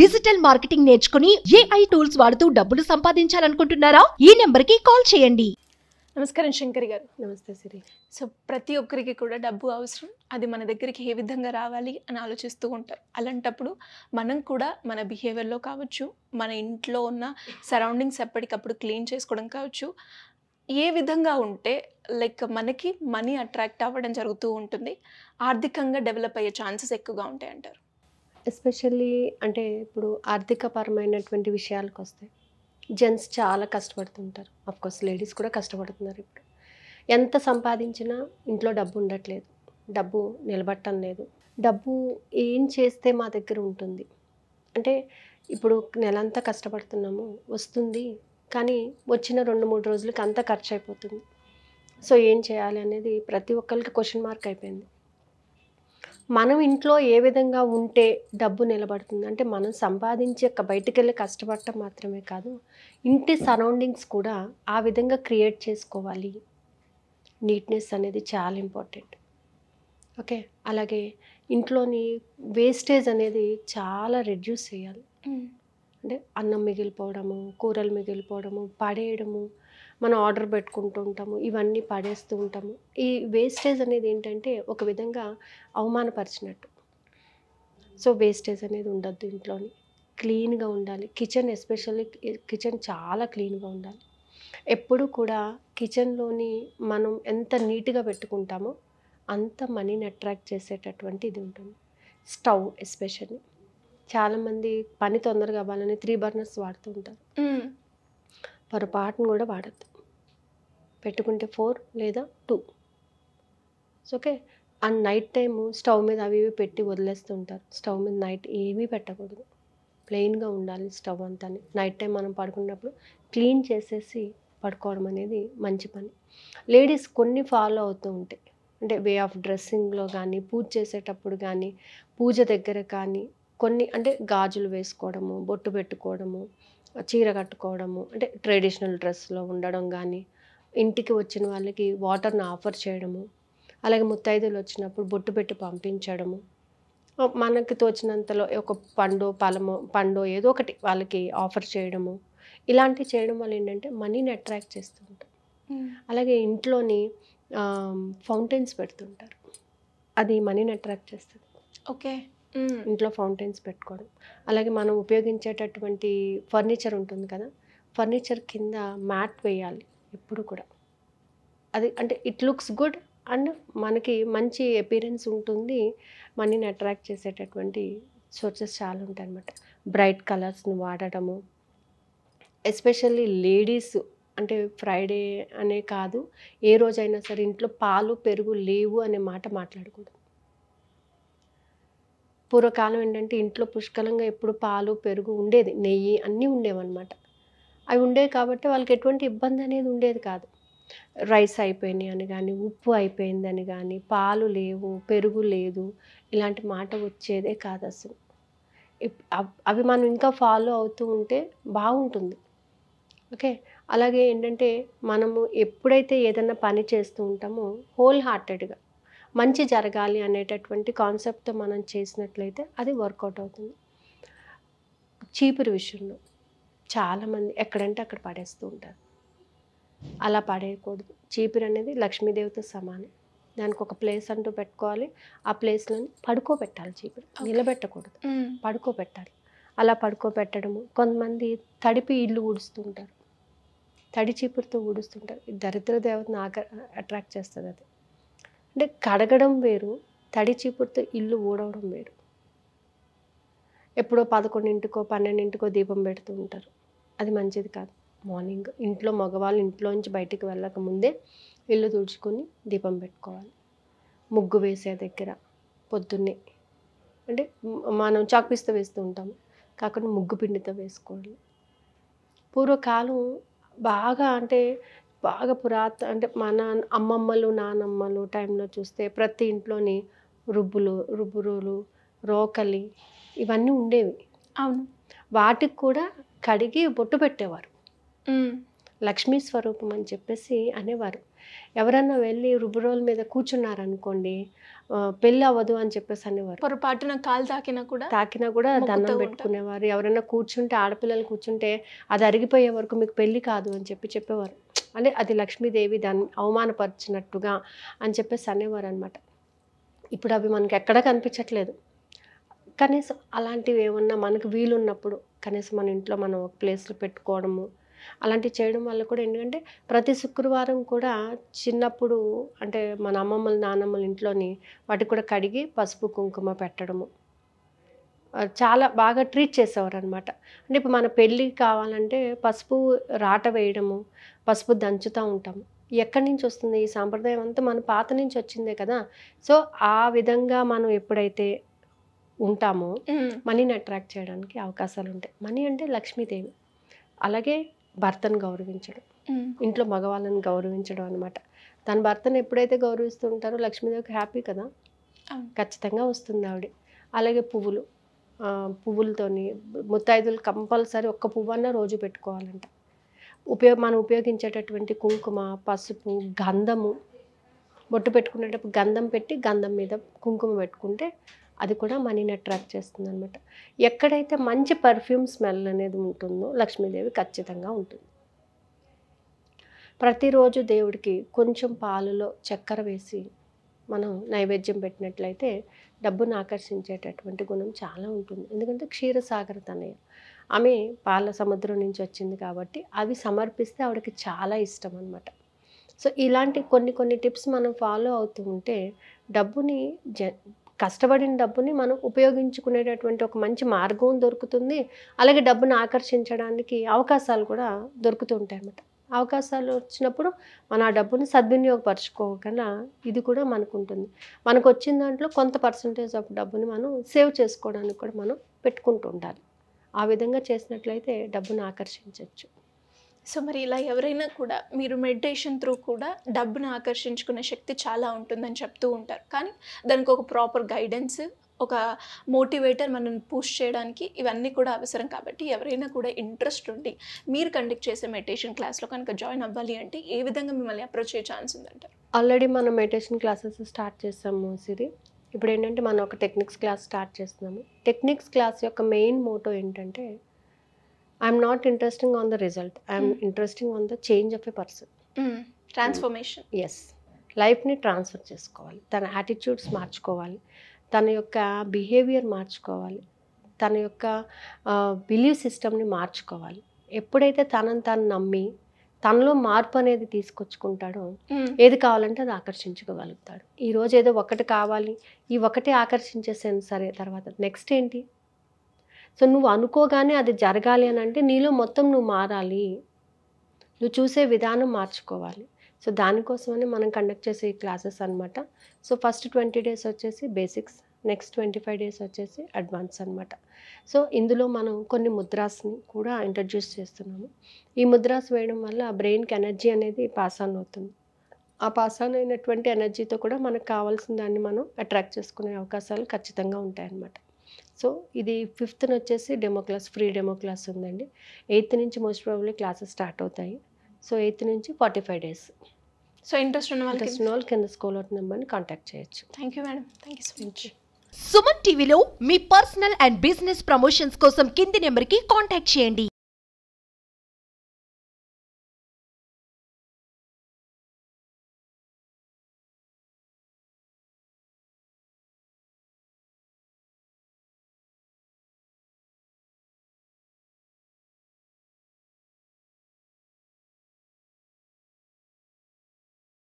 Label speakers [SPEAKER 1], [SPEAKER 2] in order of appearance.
[SPEAKER 1] Digital marketing నేర్చుకుని AI tools వాడుతూ డబ్బులు సంపాదించాలనుకుంటున్నారా ఈ నెంబర్ కి కాల్ చేయండి నమస్కారం శంకర్ గారు నమస్తే సిరి సో ప్రతి ఒక్కరికి కూడా డబ్బు అవసరం అది మన దగ్గరికి ఏ విధంగా రావాలి అని ఆలోచిస్తూ ఉంటారు అలాంటప్పుడు మనం కూడా మన బిహేవియర్లో కావచ్చు మన ఇంట్లో ఉన్న సరౌండింగ్స్ ఎప్పటికప్పుడు క్లీన్ చేసుకోవడం కావచ్చు ఏ విధంగా ఉంటే లైక్ మనకి మనీ అట్రాక్ట్ అవ్వడం జరుగుతూ ఉంటుంది ఆర్థికంగా డెవలప్ అయ్యే ఛాన్సెస్ ఎక్కువగా ఉంటాయి అంటారు ఎస్పెషల్లీ అంటే ఇప్పుడు ఆర్థిక పరమైనటువంటి విషయాలకు వస్తే జెంట్స్ చాలా కష్టపడుతుంటారు కోర్స్ లేడీస్ కూడా కష్టపడుతున్నారు ఇప్పుడు ఎంత సంపాదించినా ఇంట్లో డబ్బు ఉండట్లేదు డబ్బు నిలబట్టం లేదు డబ్బు ఏం చేస్తే మా దగ్గర ఉంటుంది అంటే ఇప్పుడు నెలంతా కష్టపడుతున్నాము వస్తుంది కానీ వచ్చిన రెండు మూడు రోజులకి అంతా ఖర్చు అయిపోతుంది సో ఏం చేయాలి అనేది ప్రతి ఒక్కరికి క్వశ్చన్ మార్క్ అయిపోయింది మనం ఇంట్లో ఏ విధంగా ఉంటే డబ్బు నిలబడుతుంది అంటే మనం సంపాదించి బయటికి వెళ్ళి కష్టపడటం మాత్రమే కాదు ఇంటి సరౌండింగ్స్ కూడా ఆ విధంగా క్రియేట్ చేసుకోవాలి నీట్నెస్ అనేది చాలా ఇంపార్టెంట్ ఓకే అలాగే ఇంట్లోని వేస్టేజ్ అనేది చాలా రెడ్యూస్ చేయాలి అంటే అన్నం మిగిలిపోవడము కూరలు మిగిలిపోవడము పడేయడము మనం ఆర్డర్ పెట్టుకుంటూ ఉంటాము ఇవన్నీ పడేస్తూ ఉంటాము ఈ వేస్టేజ్ అనేది ఏంటంటే ఒక విధంగా అవమానపరిచినట్టు సో వేస్టేజ్ అనేది ఉండద్దు ఇంట్లోని క్లీన్గా ఉండాలి కిచెన్ ఎస్పెషల్లీ కిచెన్ చాలా క్లీన్గా ఉండాలి ఎప్పుడు కూడా కిచెన్లోని మనం ఎంత నీట్గా పెట్టుకుంటామో అంత మనీని అట్రాక్ట్ చేసేటటువంటి ఇది ఉంటుంది స్టవ్ ఎస్పెషల్లీ చాలామంది పని తొందరగా అవ్వాలని త్రీ బర్నర్స్ వాడుతూ ఉంటారు పొరపాటును కూడా వాడద్దు పెట్టుకుంటే ఫోర్ లేదా టూ ఓకే ఆ నైట్ టైము స్టవ్ మీద అవి ఇవి పెట్టి వదిలేస్తుంటారు స్టవ్ మీద నైట్ ఏమీ పెట్టకూడదు ప్లెయిన్గా ఉండాలి స్టవ్ అంతా నైట్ టైం మనం పడుకున్నప్పుడు క్లీన్ చేసేసి పడుకోవడం అనేది మంచి పని లేడీస్ కొన్ని ఫాలో అవుతూ ఉంటాయి అంటే వే ఆఫ్ డ్రెస్సింగ్లో కానీ పూజ చేసేటప్పుడు కానీ పూజ దగ్గర కానీ కొన్ని అంటే గాజులు వేసుకోవడము బొట్టు పెట్టుకోవడము చీర కట్టుకోవడము అంటే ట్రెడిషనల్ డ్రెస్లో ఉండడం కానీ ఇంటికి వచ్చిన వాళ్ళకి వాటర్ని ఆఫర్ చేయడము అలాగే ముత్తైదులు వచ్చినప్పుడు బొట్టు పెట్టి పంపించడము మనకి తోచినంతలో ఒక పండు పలము పండు ఏదో ఒకటి వాళ్ళకి ఆఫర్ చేయడము ఇలాంటివి చేయడం వల్ల ఏంటంటే మనీని అట్రాక్ట్ ఉంటారు hmm. అలాగే ఇంట్లోని ఫౌంటైన్స్ పెడుతుంటారు అది మనీని అట్రాక్ట్ చేస్తుంది ఓకే hmm. Hmm. ఇంట్లో ఫౌంటైన్స్ పెట్టుకోవడం అలాగే మనం ఉపయోగించేటటువంటి ఫర్నిచర్ ఉంటుంది కదా ఫర్నిచర్ కింద మ్యాట్ వేయాలి ఎప్పుడు కూడా అది అంటే ఇట్ లుక్స్ గుడ్ అండ్ మనకి మంచి అపీరెన్స్ ఉంటుంది మనీని అట్రాక్ట్ చేసేటటువంటి సోర్సెస్ చాలా ఉంటాయి అన్నమాట బ్రైట్ కలర్స్ని వాడటము ఎస్పెషల్లీ లేడీస్ అంటే ఫ్రైడే అనే కాదు ఏ రోజైనా సరే ఇంట్లో పాలు పెరుగు లేవు అనే మాట మాట్లాడకూడదు పూర్వకాలం ఏంటంటే ఇంట్లో పుష్కలంగా ఎప్పుడు పాలు పెరుగు ఉండేది నెయ్యి అన్నీ ఉండేవన్నమాట అవి ఉండేవి కాబట్టి వాళ్ళకి ఎటువంటి ఇబ్బంది అనేది ఉండేది కాదు రైస్ అయిపోయినాయి అని కానీ ఉప్పు అయిపోయిందని కానీ పాలు లేవు పెరుగు లేదు ఇలాంటి మాట వచ్చేదే కాదు అసలు అవి మనం ఇంకా ఫాలో అవుతూ ఉంటే బాగుంటుంది ఓకే అలాగే ఏంటంటే మనము ఎప్పుడైతే ఏదైనా పని చేస్తూ ఉంటామో హోల్ హార్టెడ్గా మంచి జరగాలి అనేటటువంటి కాన్సెప్ట్తో మనం చేసినట్లయితే అది వర్కౌట్ అవుతుంది చీపురు విషయంలో చాలామంది ఎక్కడంటే అక్కడ పడేస్తూ ఉంటారు అలా పడేయకూడదు చీపురు అనేది లక్ష్మీదేవితో సమానం దానికి ఒక ప్లేస్ అంటూ పెట్టుకోవాలి ఆ ప్లేస్లోని పడుకోబెట్టాలి చీపురు నిలబెట్టకూడదు పడుకోబెట్టాలి అలా పడుకోబెట్టడము కొంతమంది తడిపి ఇల్లు ఊడుస్తుంటారు తడి చీపురుతో ఊడుస్తుంటారు దరిద్ర దేవతను ఆక అట్రాక్ట్ చేస్తుంది అది అంటే కడగడం వేరు తడి చీపురుతో ఇల్లు ఊడవడం వేరు ఎప్పుడో పదకొండింటికో పన్నెండింటికో దీపం పెడుతూ ఉంటారు అది మంచిది కాదు మార్నింగ్ ఇంట్లో మగవాళ్ళు ఇంట్లో నుంచి బయటికి వెళ్ళక ముందే ఇల్లు తుడుచుకొని దీపం పెట్టుకోవాలి ముగ్గు వేసే దగ్గర పొద్దున్నే అంటే మనం చాక్పీస్తో వేస్తూ ఉంటాము కాకుండా ముగ్గు పిండితో వేసుకోవాలి పూర్వకాలం బాగా అంటే బాగా పురాత అంటే మన అమ్మమ్మలు నానమ్మలు టైంలో చూస్తే ప్రతి ఇంట్లోని రుబ్బులు రుబ్బురులు రోకలి ఇవన్నీ ఉండేవి అవును వాటికి కూడా కడిగి బొట్టు పెట్టేవారు లక్ష్మీ స్వరూపం అని చెప్పేసి అనేవారు ఎవరన్నా వెళ్ళి రుబ్బురోల మీద కూర్చున్నారనుకోండి పెళ్ళి అవ్వదు అని చెప్పేసి అనేవారు పొరపాటున కాలు తాకినా కూడా తాకినా కూడా దండం పెట్టుకునేవారు ఎవరైనా కూర్చుంటే ఆడపిల్లలు కూర్చుంటే అది అరిగిపోయే వరకు మీకు పెళ్ళి కాదు అని చెప్పి చెప్పేవారు అంటే అది లక్ష్మీదేవి దాన్ని అవమానపరిచినట్టుగా అని చెప్పేసి అనేవారు అనమాట ఇప్పుడు అవి మనకి ఎక్కడ కనిపించట్లేదు కనీసం అలాంటివి ఏమన్నా మనకు వీలున్నప్పుడు కనీసం మన ఇంట్లో మనం ఒక ప్లేస్లో పెట్టుకోవడము అలాంటివి చేయడం వల్ల కూడా ఎందుకంటే ప్రతి శుక్రవారం కూడా చిన్నప్పుడు అంటే మన అమ్మమ్మలు నానమ్మల ఇంట్లోని వాటికి కూడా కడిగి పసుపు కుంకుమ పెట్టడము చాలా బాగా ట్రీట్ చేసేవారు అనమాట అంటే ఇప్పుడు మన పెళ్ళి కావాలంటే పసుపు రాట వేయడము పసుపు దంచుతూ ఉంటాము ఎక్కడి నుంచి వస్తుంది ఈ సాంప్రదాయం అంతా మన పాత నుంచి వచ్చిందే కదా సో ఆ విధంగా మనం ఎప్పుడైతే ఉంటామో మనీని అట్రాక్ట్ చేయడానికి అవకాశాలు ఉంటాయి మనీ అంటే లక్ష్మీదేవి అలాగే భర్తను గౌరవించడం ఇంట్లో మగవాళ్ళని గౌరవించడం అనమాట తన భర్తను ఎప్పుడైతే గౌరవిస్తూ ఉంటారో లక్ష్మీదేవికి హ్యాపీ కదా ఖచ్చితంగా వస్తుంది ఆవిడ అలాగే పువ్వులు పువ్వులతోని ముత్తాయిదులు కంపల్సరీ ఒక్క పువ్వు అన్న రోజు పెట్టుకోవాలంట ఉపయోగ మనం ఉపయోగించేటటువంటి కుంకుమ పసుపు గంధము బొట్టు పెట్టుకునేటప్పుడు గంధం పెట్టి గంధం మీద కుంకుమ పెట్టుకుంటే అది కూడా మనీని అట్రాక్ట్ చేస్తుంది అనమాట ఎక్కడైతే మంచి పర్ఫ్యూమ్ స్మెల్ అనేది ఉంటుందో లక్ష్మీదేవి ఖచ్చితంగా ఉంటుంది ప్రతిరోజు దేవుడికి కొంచెం పాలలో చక్కెర వేసి మనం నైవేద్యం పెట్టినట్లయితే డబ్బును ఆకర్షించేటటువంటి గుణం చాలా ఉంటుంది ఎందుకంటే క్షీరసాగర తనయ్య ఆమె పాల సముద్రం నుంచి వచ్చింది కాబట్టి అవి సమర్పిస్తే ఆవిడకి చాలా ఇష్టం అనమాట సో ఇలాంటి కొన్ని కొన్ని టిప్స్ మనం ఫాలో అవుతూ ఉంటే డబ్బుని జ కష్టపడిన డబ్బుని మనం ఉపయోగించుకునేటటువంటి ఒక మంచి మార్గం దొరుకుతుంది అలాగే డబ్బును ఆకర్షించడానికి అవకాశాలు కూడా దొరుకుతూ ఉంటాయి అన్నమాట అవకాశాలు వచ్చినప్పుడు మనం ఆ డబ్బుని సద్వినియోగపరచుకోగల ఇది కూడా మనకు ఉంటుంది మనకు వచ్చిన దాంట్లో కొంత పర్సంటేజ్ ఆఫ్ డబ్బుని మనం సేవ్ చేసుకోవడానికి కూడా మనం పెట్టుకుంటూ ఉండాలి ఆ విధంగా చేసినట్లయితే డబ్బును ఆకర్షించవచ్చు సో మరి ఇలా ఎవరైనా కూడా మీరు మెడిటేషన్ త్రూ కూడా డబ్బును ఆకర్షించుకునే శక్తి చాలా ఉంటుందని చెప్తూ ఉంటారు కానీ దానికి ఒక ప్రాపర్ గైడెన్స్ ఒక మోటివేటర్ మనల్ని పూష్ చేయడానికి ఇవన్నీ కూడా అవసరం కాబట్టి ఎవరైనా కూడా ఇంట్రెస్ట్ ఉండి మీరు కండక్ట్ చేసే మెడిటేషన్ క్లాస్లో కనుక జాయిన్ అవ్వాలి అంటే ఏ విధంగా మిమ్మల్ని అప్రోచ్ అయ్యే ఛాన్స్ ఉందంటారు ఆల్రెడీ మనం మెడిటేషన్ క్లాసెస్ స్టార్ట్ చేస్తాము సిరి ఇప్పుడు ఏంటంటే మనం ఒక టెక్నిక్స్ క్లాస్ స్టార్ట్ చేస్తున్నాము టెక్నిక్స్ క్లాస్ యొక్క మెయిన్ మోటో ఏంటంటే I'm not interesting on the result I'm interesting on the change of a person transformation ఎస్ లైఫ్ని ట్రాన్స్ఫర్ చేసుకోవాలి తన యాటిట్యూడ్స్ మార్చుకోవాలి తన యొక్క బిహేవియర్ మార్చుకోవాలి తన యొక్క బిలీవ్ సిస్టమ్ని మార్చుకోవాలి ఎప్పుడైతే తనని తను నమ్మి తనలో మార్పు అనేది తీసుకొచ్చుకుంటాడో hmm. ఏది కావాలంటే అది ఆకర్షించుకోగలుగుతాడు ఈరోజు ఏదో ఒకటి కావాలి ఈ ఒకటి ఆకర్షించేసాను సరే తర్వాత నెక్స్ట్ ఏంటి సో నువ్వు అనుకోగానే అది జరగాలి అని అంటే నీలో మొత్తం నువ్వు మారాలి నువ్వు చూసే విధానం మార్చుకోవాలి సో దానికోసమని మనం కండక్ట్ చేసే ఈ క్లాసెస్ అనమాట సో ఫస్ట్ ట్వంటీ డేస్ వచ్చేసి basics next twenty five days వచ్చేసి అడ్వాన్స్ అనమాట సో ఇందులో మనం కొన్ని ముద్రాస్ని కూడా ఇంట్రడ్యూస్ చేస్తున్నాము ఈ ముద్రాస్ వేయడం వల్ల బ్రెయిన్కి ఎనర్జీ అనేది పాస్ ఆన్ అవుతుంది ఆ పాస్ ఆన్ అయినటువంటి ఎనర్జీతో కూడా మనకు కావాల్సిన దాన్ని మనం అట్రాక్ట్ చేసుకునే అవకాశాలు ఖచ్చితంగా ఉంటాయన్నమాట సో ఇది ఫిఫ్త్న వచ్చేసి demo class free demo class ఉందండి ఎయిత్ నుంచి మోస్ట్ ప్రాబ్లీ క్లాసెస్ స్టార్ట్ అవుతాయి సో ఎయిత్ నుంచి forty five days so interest ఉన్న వాళ్ళు ఇంట్రెస్ట్ ఉన్న వాళ్ళు కింద స్కూల్ అవుట్ నెంబర్ని కాంటాక్ట్ చేయొచ్చు thank you madam thank you so much Suman టీవీలో మీ పర్సనల్ అండ్ బిజినెస్ ప్రమోషన్స్ కోసం కింది నెంబర్కి కాంటాక్ట్ చేయండి